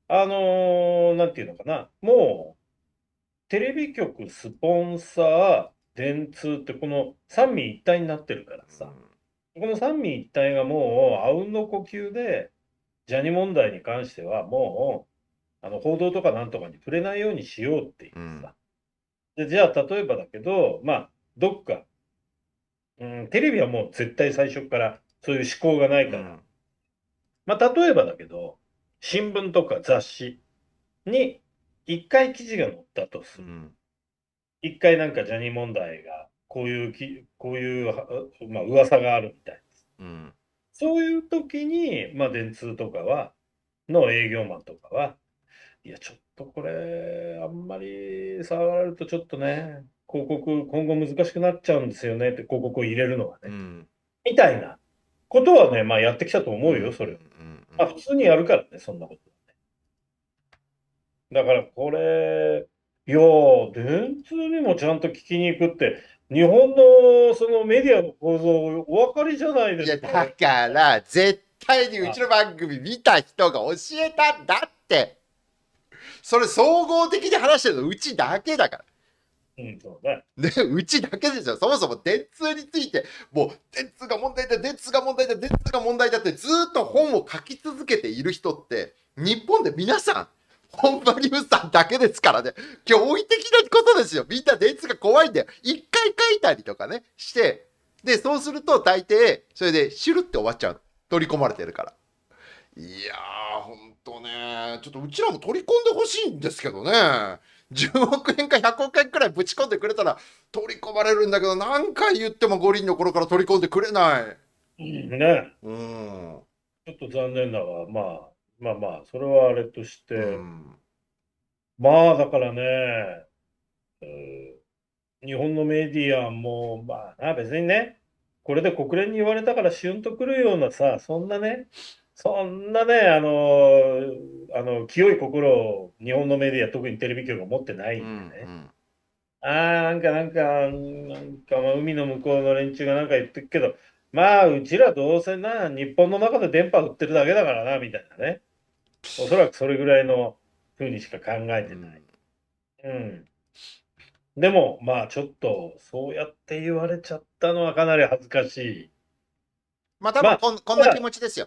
あのなんていうのかな、もう、テレビ局、スポンサー、電通ってこの三位一体になってるからさ、うん、この三位一体がもう、あうんの呼吸で、ジャニ問題に関してはもう、あの報道とかなんとかに触れないようにしようっていうさ、うん、でじゃあ例えばだけどまあどっか、うん、テレビはもう絶対最初からそういう思考がないから、うん、まあ例えばだけど新聞とか雑誌に1回記事が載ったとする、うん、1回なんかジャニー問題がこういうきこういう、まあ噂があるみたいです、うん、そういう時に、まあ、電通とかはの営業マンとかはいや、ちょっとこれ、あんまり触られるとちょっとね、広告、今後難しくなっちゃうんですよねって広告を入れるのはね。うん、みたいなことはね、まあやってきたと思うよ、それを。まあ普通にやるからね、そんなことだからこれ、いや電通にもちゃんと聞きに行くって、日本のそのメディアの構造、お分かりじゃないですか、いや、だから、絶対にうちの番組見た人が教えたんだって。それ総合的に話してるのうちだけだから。うん、そうね。で、うちだけでしょ。そもそも電通について、もう、電通が問題だ、電通が問題だ、電通が問題だってずっと本を書き続けている人って、日本で皆さん、本場リュさんだけですからね。驚異的なことですよ。みんな電通が怖いんだよ。一回書いたりとかね、して、で、そうすると大抵、それでシュルって終わっちゃう。取り込まれてるから。いやー、ほんとね、ちょっとうちらも取り込んでほしいんですけどね。10億円か100億円くらいぶち込んでくれたら取り込まれるんだけど、何回言っても五輪の頃から取り込んでくれない。ね。うん。ちょっと残念だが、まあ、まあまあ、それはあれとして、うん、まあだからね、日本のメディアも、まあ別にね、これで国連に言われたからしゅんとくるようなさ、そんなね、そんなね、あの、あの清い心を日本のメディア、特にテレビ局が持ってないんでね。うんうんああ、なんか、なんか、なんか、まあ、海の向こうの連中がなんか言ってるけど、まあ、うちらどうせな、日本の中で電波売ってるだけだからな、みたいなね。おそらくそれぐらいのふうにしか考えてない。うん。でも、まあ、ちょっと、そうやって言われちゃったのはかなり恥ずかしい。まあ、多分こん、まあ、こんな気持ちですよ。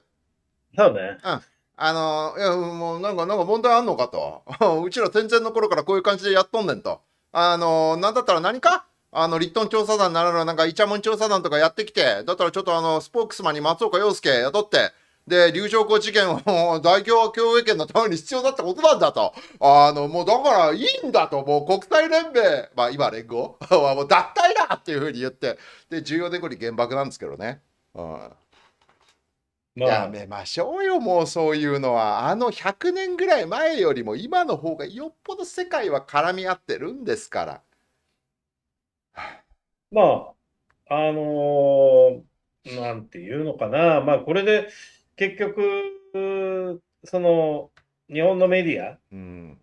そうね。うん。あの、いや、もうなんか、なんか問題あんのかと。[laughs] うちら戦前の頃からこういう感じでやっとんねんと。あの、なんだったら何かあの、立憲調査団ならぬ、なんか、イチャモン調査団とかやってきて、だったらちょっとあの、スポークスマンに松岡洋介雇って、で、流暢校事件を大共和共栄圏のために必要だったことなんだと。あの、もうだからいいんだと、もう国際連盟、まあ今連合は [laughs] もう脱退だっていうふうに言って、で、重要でこに原爆なんですけどね。うん。やめましょうよもうそういうのはあの100年ぐらい前よりも今の方がよっぽど世界は絡み合ってるんですからまああのー、なんていうのかなまあこれで結局その日本のメディア、うん、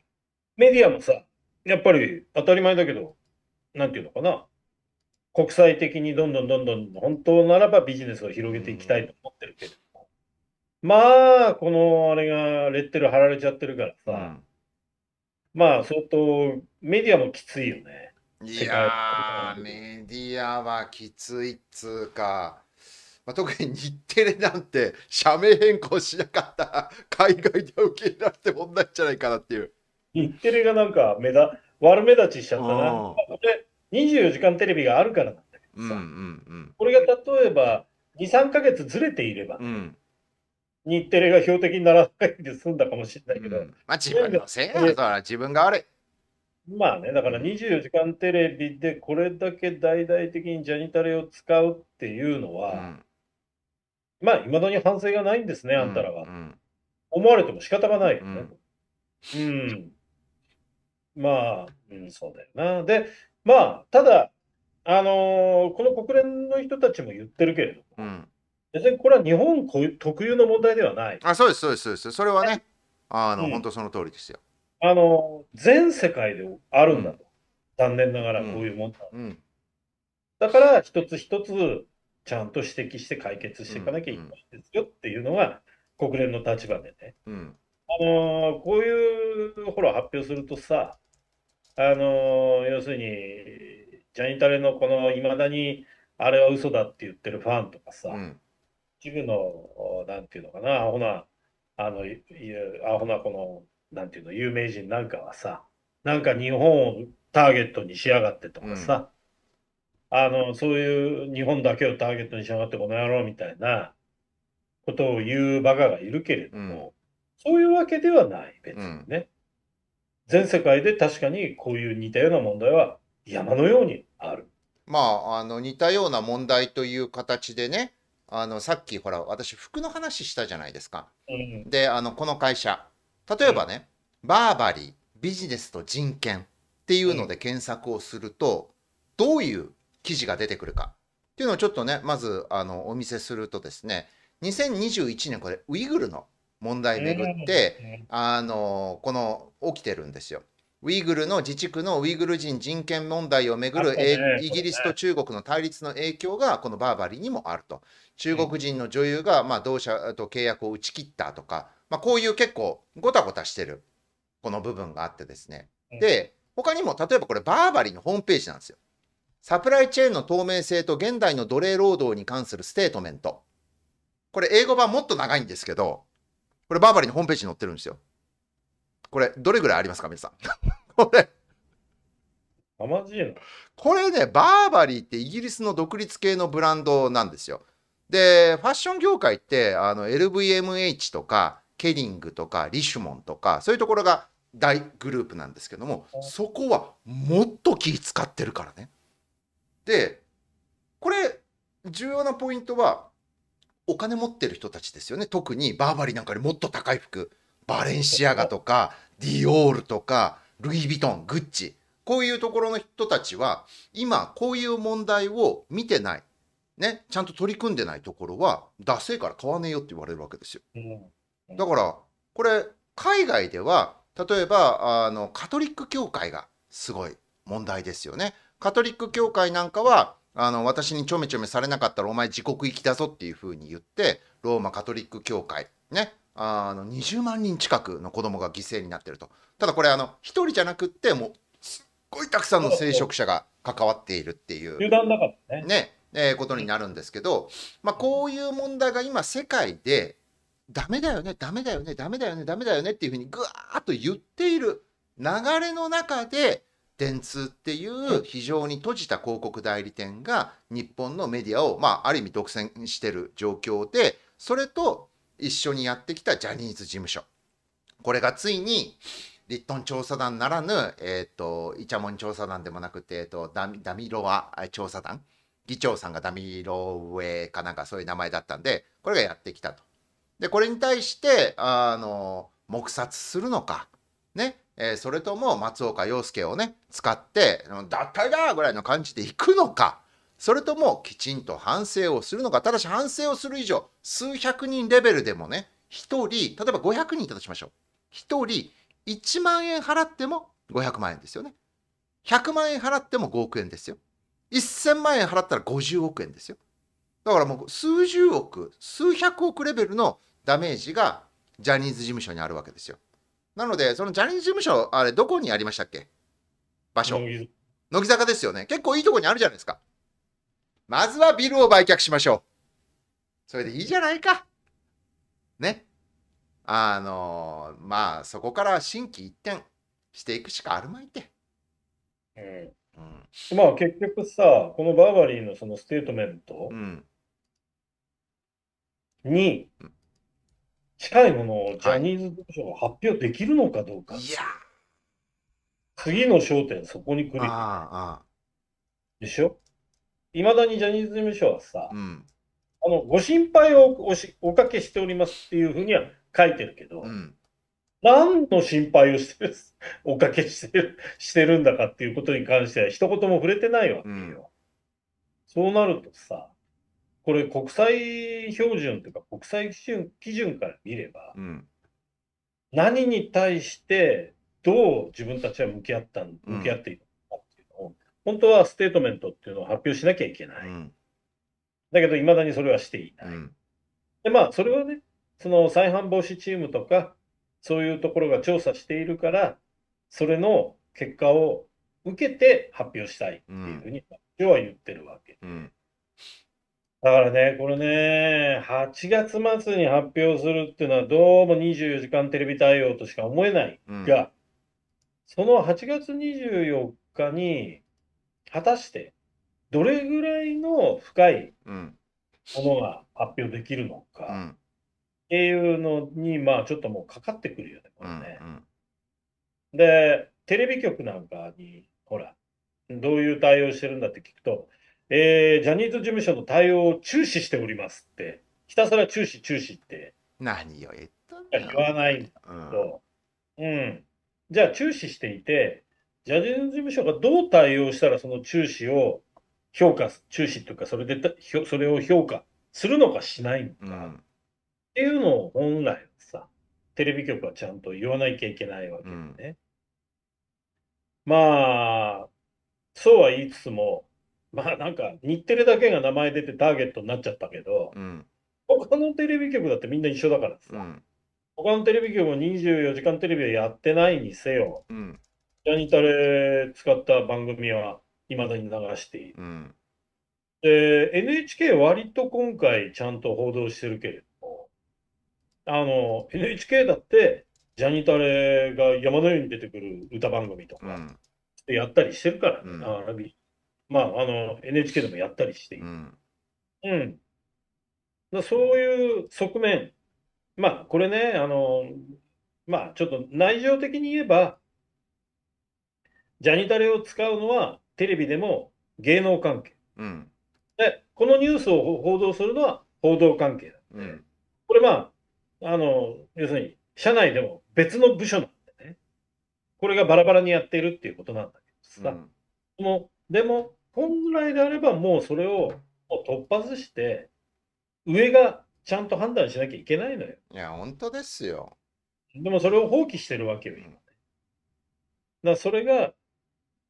メディアもさやっぱり当たり前だけどなんていうのかな国際的にどんどんどんどん本当ならばビジネスを広げていきたいと思ってるけど、うんまあ、このあれがレッテル貼られちゃってるからさ、うん、まあ、相当メディアもきついよね。いやー、メディアはきついっつうか、まあ、特に日テレなんて社名変更しなかったら海外で受け入れられて問題じゃないかなっていう。日テレがなんか目だ悪目立ちしちゃったな。これ24時間テレビがあるからなんだけどさ、うんうんうん、これが例えば2、3か月ずれていれば、うん日テレが標的にならないで済んだかもしれないけど、うん、まあ自分のせいだから自分が悪い。まあね、だから24時間テレビでこれだけ大々的にジャニタレを使うっていうのは、うん、まあ、いまだに反省がないんですね、あんたらは。うんうん、思われても仕方がないよね。うん。うん、まあ、うん、そうだよな。で、まあ、ただ、あのー、この国連の人たちも言ってるけれども、別にこれは日本特有の問題ではない。あそうです、そうです、そうです。それはね、あの、うん、本当その通りですよ。あの、全世界であるんだと。残念ながらこういうもんだ、うんうん、だから、一つ一つ、ちゃんと指摘して解決していかなきゃいけないんですよっていうのが、国連の立場でね。うんあのー、こういうほら発表するとさ、あのー、要するにジャニタレのこのいまだにあれは嘘だって言ってるファンとかさ、うん、一部の、なんていうのかな、アホな、あの、アホなこの、なんていうの、有名人なんかはさ、なんか日本をターゲットにしやがってとかさ、うん、あの、そういう日本だけをターゲットにしやがってこの野郎みたいなことを言うバカがいるけれども、うん、そういうわけではない、別にね。全世界で確かにこういう似たような問題は山のようにある。まあ、あの似たような問題という形でね、あのさっきほら私服の話したじゃないですか。うん、であのこの会社例えばね、うん、バーバリービジネスと人権っていうので検索をすると、うん、どういう記事が出てくるかっていうのをちょっとねまずあのお見せするとですね2021年これウイグルの問題めぐって、あのこの起きてるんですよ。ウイグルの自治区のウイグル人人権問題をめぐる、ね、イギリスと中国の対立の影響がこのバーバリーにもあると中国人の女優がまあ同社と契約を打ち切ったとか、まあ、こういう結構ごたごたしてるこの部分があってですねで他にも例えばこれバーバリーのホームページなんですよサプライチェーンの透明性と現代の奴隷労働に関するステートメントこれ英語版もっと長いんですけどこれバーバリーのホームページに載ってるんですよこれどれぐらいありますか皆さんこれ。これね、バーバリーってイギリスの独立系のブランドなんですよ。で、ファッション業界って、あの、LVMH とか、ケリングとか、リシュモンとか、そういうところが大グループなんですけども、そこはもっと気使ってるからね。で、これ、重要なポイントは、お金持ってる人たちですよね。特にバーバリーなんかよりもっと高い服、バレンシアガとか、ディオールとか、ルイ・ヴィトン、グッチ、こういうところの人たちは、今こういう問題を見てない。ね、ちゃんと取り組んでないところは、ダセから買わねえよって言われるわけですよ。だから、これ、海外では、例えば、あの、カトリック教会がすごい問題ですよね。カトリック教会なんかは、あの、私にちょめちょめされなかったらお前自国行きだぞっていうふうに言って、ローマカトリック教会、ね、あの20万人近くの子供が犠牲になってるとただこれあの1人じゃなくってもうすっごいたくさんの聖職者が関わっているっていう油断かねね、えー、ことになるんですけど、まあ、こういう問題が今世界でダメだよねダメだよねダメだよねダメだよねっていうふうにぐわーっと言っている流れの中で電通っていう非常に閉じた広告代理店が日本のメディアを、まあ、ある意味独占してる状況でそれと一緒にやってきたジャニーズ事務所これがついに立憲ン調査団ならぬ、えーと、イチャモン調査団でもなくて、えーと、とダミダミロワ調査団議長さんがダミロウェかなんかそういう名前だったんでこれがやってきたと。でこれに対してあの黙殺するのか、ねえー、それとも松岡洋介をね使って「脱退だ!」ぐらいの感じで行くのかそれともきちんと反省をするのか、ただし反省をする以上、数百人レベルでもね、1人、例えば500人いたとしましょう。1人1万円払っても500万円ですよね。100万円払っても5億円ですよ。1000万円払ったら50億円ですよ。だからもう数十億、数百億レベルのダメージがジャニーズ事務所にあるわけですよ。なので、そのジャニーズ事務所、あれ、どこにありましたっけ場所。乃木坂ですよね。結構いいとこにあるじゃないですか。まずはビルを売却しましょう。それでいいじゃないか。ね。あのー、まあ、そこから新規一転していくしかあるまいて。うんうん、まあ、結局さ、このバーバリーのそのステートメントに近いものをジャニーズ事務所が発表できるのかどうか。はい、いや次の焦点、そこに来る。ああでしょいまだにジャニーズ事務所はさ、うん、あのご心配をおしおかけしておりますっていうふうには書いてるけど、うん、何の心配をしてる [laughs] おかけしてるしてるんだかっていうことに関しては一言も触れてないわけよ。うん、そうなるとさこれ国際標準というか国際基準基準から見れば、うん、何に対してどう自分たちは向き合った向き合っていく本当はステートメントっていうのを発表しなきゃいけない。うん、だけど、いまだにそれはしていない。うん、で、まあ、それはね、その再犯防止チームとか、そういうところが調査しているから、それの結果を受けて発表したいっていうふうに、今日は言ってるわけ。うんだからね、これね、8月末に発表するっていうのは、どうも24時間テレビ対応としか思えないが、うん、その8月24日に、果たしてどれぐらいの深いものが発表できるのかっていうのに、まあちょっともうかかってくるよね、これね。うんうん、で、テレビ局なんかに、ほら、どういう対応してるんだって聞くと、えー、ジャニーズ事務所の対応を注視しておりますって、ひたすら注視、注視って。何を言ったん言わないんだけど、うん、うん。じゃあ、注視していて、ジャニーズ事務所がどう対応したらその中止を評価、注視というか、それでた、それを評価するのかしないのか、っていうのを本来さ、テレビ局はちゃんと言わなきゃいけないわけよね。うん、まあ、そうは言いつつも、まあなんか日テレだけが名前出てターゲットになっちゃったけど、うん、他のテレビ局だってみんな一緒だからさ、うん、他のテレビ局も24時間テレビはやってないにせよ、うん、ジャニタレ使った番組はいまだに流している。うん、で、NHK 割と今回ちゃんと報道してるけれども、あの、NHK だって、ジャニタレが山のように出てくる歌番組とか、やったりしてるから、ね、うん、あまあ、あの、NHK でもやったりしている。うん。うん、だそういう側面、まあ、これね、あの、まあ、ちょっと内情的に言えば、ジャニタレを使うのはテレビでも芸能関係、うん、でこのニュースを報道するのは報道関係だ、うん、これまああの要するに社内でも別の部署なんでねこれがバラバラにやっているっていうことなんだけどさ、うん、もでも本来であればもうそれを突発して上がちゃんと判断しなきゃいけないのよ。いや本当ですよ。でもそれを放棄してるわけよ今。だそれが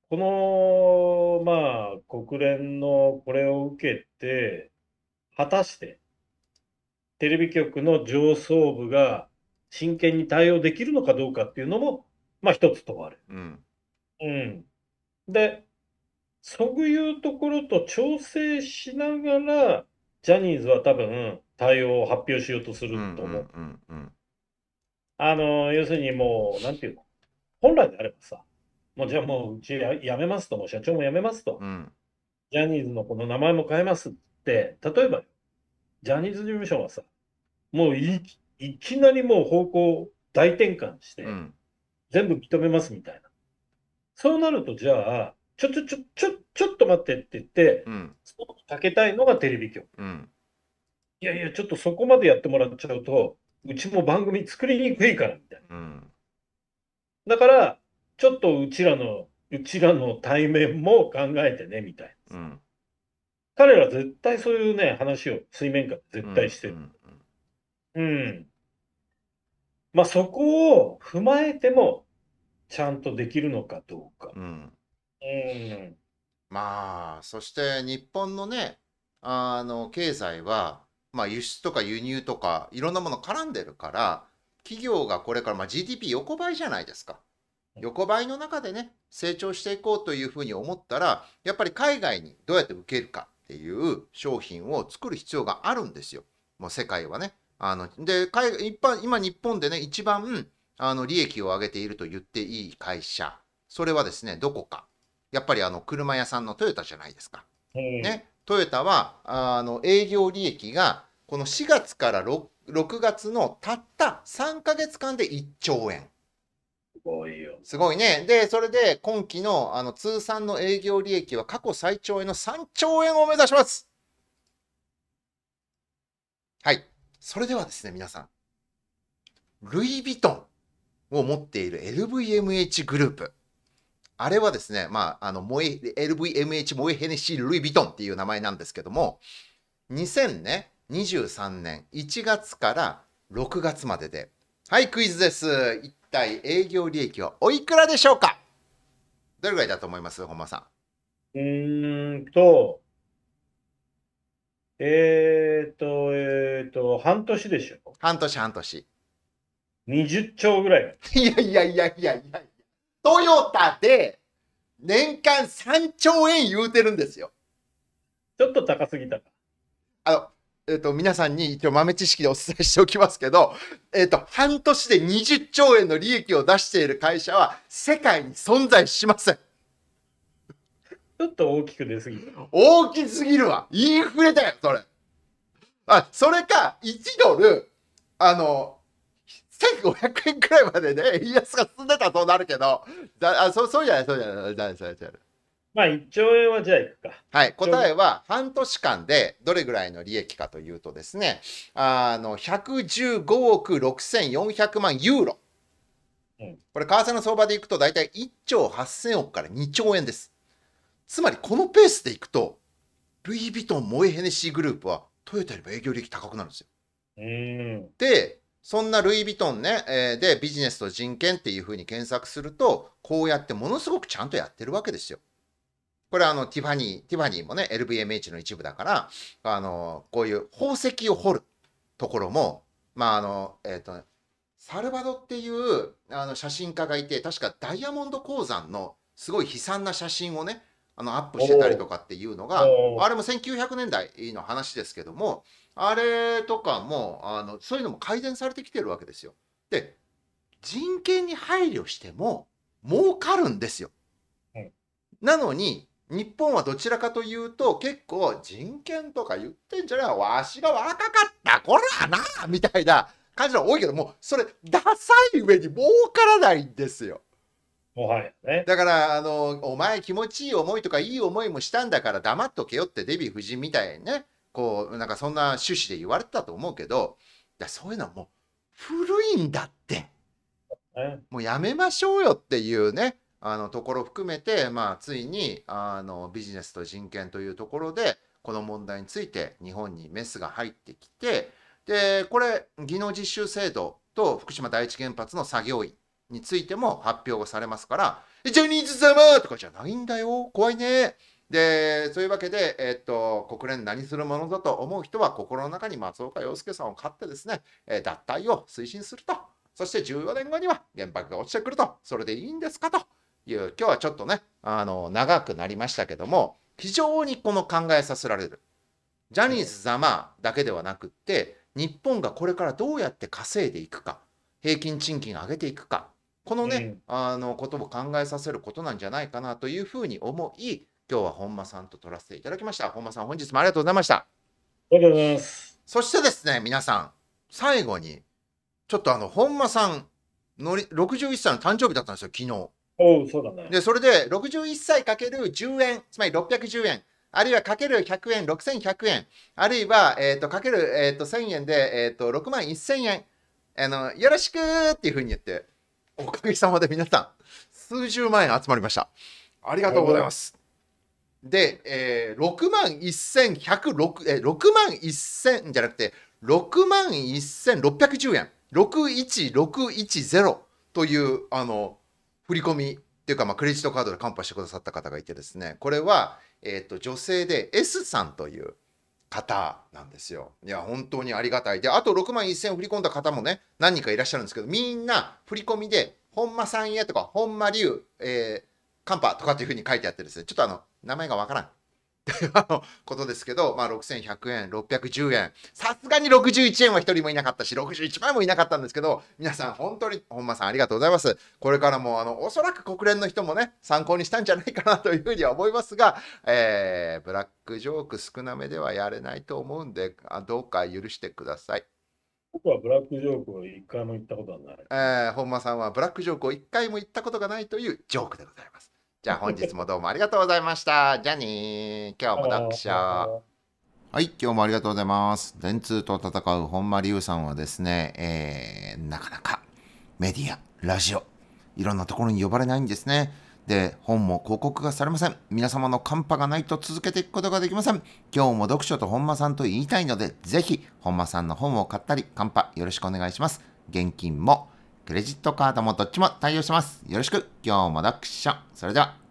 この、まあ、国連のこれを受けて、果たして、テレビ局の上層部が真剣に対応できるのかどうかっていうのも、まあ、一つ問われる。うん、うん、で、そういうところと調整しながら、ジャニーズは多分対応を発表しようとすると思う。あの、要するにもう、なんていうの、本来であればさ、もうじゃあもううちややめますと、社長も辞めますと、うん、ジャニーズのこの名前も変えますって、例えば、ジャニーズ事務所はさ、もういいきなりもう方向大転換して、全部認めますみたいな。そうなると、じゃあ、ちょ、ちょ、ちょ、ちょ、ちょっと待ってって言って、うん、そこかけたいのがテレビ局。うん。いやいや、ちょっとそこまでやってもらっちゃうと、うちも番組作りにくいから、みたいな。うん。だから、ちょっとうちらの、うちらの対面も考えてね、みたいな。うん、彼ら絶対そういうね、話を水面下で絶対してる。うん、うん、まあ、そこを踏まえても、ちゃんとできるのかどうか。うん。うんまあ、そして日本のね、あの、経済は、まあ、輸出とか輸入とか、いろんなもの絡んでるから、企業がこれから、まあ、GDP 横ばいじゃないですか。横ばいの中でね成長していこうというふうに思ったらやっぱり海外にどうやって受けるかっていう商品を作る必要があるんですよもう世界はね。あので海一般今日本でね一番あの利益を上げていると言っていい会社それはですねどこかやっぱりあの車屋さんのトヨタじゃないですか。ね、トヨタはあの営業利益がこの4月から 6, 6月のたった3ヶ月間で1兆円。ごいよ。すごいね。で、それで今期のあの通算の営業利益は過去最長への3兆円を目指します。はい。それではですね、皆さん。ルイ・ヴィトンを持っている LVMH グループ。あれはですね、まあ、あの、LVMH モエヘネシー・ルイ・ヴィトンっていう名前なんですけども、2023年1月から6月までで、はい、クイズです。一体営業利益はおいくらでしょうかどれぐらいだと思います本間さん。うーんと、えー、っと、えー、っと、半年でしょ。半年、半年。20兆ぐらい。[laughs] いやいやいやいやいやトヨタで年間3兆円言うてるんですよ。ちょっと高すぎたか。あの、えっ、と、皆さんに一応豆知識でお伝えしておきますけど、えっ、と、半年で20兆円の利益を出している会社は世界に存在しません。ちょっと大きく出すぎる。大きすぎるわ。インフレだよ、それ。あ、それか、1ドル、あの、1500円くらいまでね、円安が進んでたらそうなるけど、だあそうそうじゃない、そうじゃない、そうじゃない、そうじゃない。まあ、1兆円はじゃあいくか。はい、答えは半年間でどれぐらいの利益かというとですね、あの115億6400万ユーロ。これ、為替の相場でいくと、大体1兆8000億から2兆円です。つまり、このペースでいくと、ルイ・ヴィトン、モエ・ヘネシーグループは、トヨタよりも営業利益高くなるんですよ。で、そんなルイ・ヴィトンね、えー、で、ビジネスと人権っていうふうに検索すると、こうやってものすごくちゃんとやってるわけですよ。これあのティファニー、ティファニーもね、LVMH の一部だから、あのこういう宝石を掘るところも、まああの、えっ、ー、と、サルバドっていうあの写真家がいて、確かダイヤモンド鉱山のすごい悲惨な写真をね、あのアップしてたりとかっていうのが、あれも1900年代の話ですけども、あれとかも、あのそういうのも改善されてきてるわけですよ。で、人権に配慮しても儲かるんですよ。なのに日本はどちらかというと結構人権とか言ってんじゃないわしが若かったこらなみたいな感じの多いけどもそれダサい上に儲からないんですよ。はい、ね、だからあの「お前気持ちいい思いとかいい思いもしたんだから黙っとけよ」ってデヴィ夫人みたいにねこうなんかそんな趣旨で言われてたと思うけどだそういうのはもう古いんだって、もうやめましょうよっていうねあのところ含めて、まあ、ついにあのビジネスと人権というところでこの問題について日本にメスが入ってきてでこれ技能実習制度と福島第一原発の作業員についても発表をされますから「ジャニーズ様!」とかじゃないんだよ怖いねでそういうわけで、えっと、国連何するものだと思う人は心の中に松岡洋介さんを買ってですね、え脱退を推進するとそして14年後には原爆が落ちてくるとそれでいいんですかと。いう今日はちょっとねあの長くなりましたけども非常にこの考えさせられるジャニーズざまだけではなくって日本がこれからどうやって稼いでいくか平均賃金上げていくかこのね、あのことを考えさせることなんじゃないかなというふうに思い今日は本間さんと撮らせていただきました本間さん本日もありがとうございましたありがとうございますそしてですね皆さん最後にちょっとあの本間さんのり61歳の誕生日だったんですよ昨日おそうだね。で、それで61歳かける10円、つまり610円。あるいはかける100円、6100円。あるいは、えーと、かける、えーと、1000円で、えーと、6万1000円あの。よろしくっていうふうに言って、おかげさまで皆さん、数十万円集まりました。ありがとうございます。で、えー、6万1106、えー、6万1000じゃなくて、6万1610円。61610という、あの、振り込みっていうか、まあ、クレジットカードでカンパしてくださった方がいてですねこれは、えーと、女性で S さんという方なんですよ。いや本当にありがたいであと6万1,000円振り込んだ方もね何人かいらっしゃるんですけどみんな振り込みで「本間さんやとか「本間流、えー、カンパ」とかっていうふうに書いてあってですねちょっとあの名前がわからんいうことですけど、まあ、6100円、610円、さすがに61円は1人もいなかったし、61万円もいなかったんですけど、皆さん、本当に、本間さんありがとうございます。これからも、あの、おそらく国連の人もね、参考にしたんじゃないかなというふうには思いますが、えー、ブラックジョーク少なめではやれないと思うんで、あどうか許してください。僕はブラックジョークを一回も言ったことはない。えー、本間さんはブラックジョークを一回も言ったことがないというジョークでございます。じゃあ本日もどうもありがとうございました。じゃあね今日も読書。はい、今日もありがとうございます。電通と戦う本間龍さんはですね、えー、なかなかメディア、ラジオ、いろんなところに呼ばれないんですね。で、本も広告がされません。皆様のカンパがないと続けていくことができません。今日も読書と本間さんと言いたいので、ぜひ本間さんの本を買ったり、カンパよろしくお願いします。現金もクレジットカードもどっちも対応します。よろしく、今日も読書。それでは。